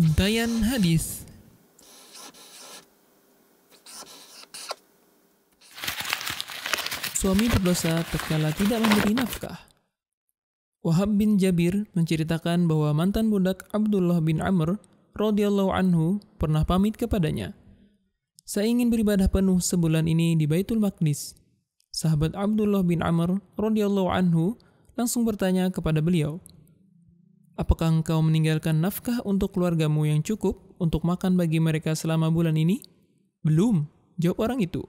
Untayan Hadis Suami berdosa terkala tidak memberi nafkah. Wahab bin Jabir menceritakan bahwa mantan budak Abdullah bin Amr radhiyallahu anhu pernah pamit kepadanya. Saya ingin beribadah penuh sebulan ini di Baitul Maqdis. Sahabat Abdullah bin Amr radhiyallahu anhu langsung bertanya kepada beliau, Apakah engkau meninggalkan nafkah untuk keluargamu yang cukup untuk makan bagi mereka selama bulan ini? Belum, jawab orang itu.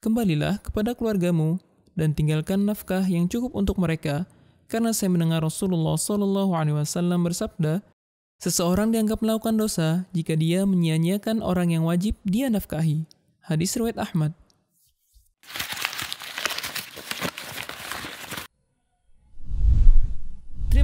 Kembalilah kepada keluargamu dan tinggalkan nafkah yang cukup untuk mereka, karena saya mendengar Rasulullah Shallallahu Alaihi Wasallam bersabda, seseorang dianggap melakukan dosa jika dia menyia-nyiakan orang yang wajib dia nafkahi. Hadis riwayat Ahmad.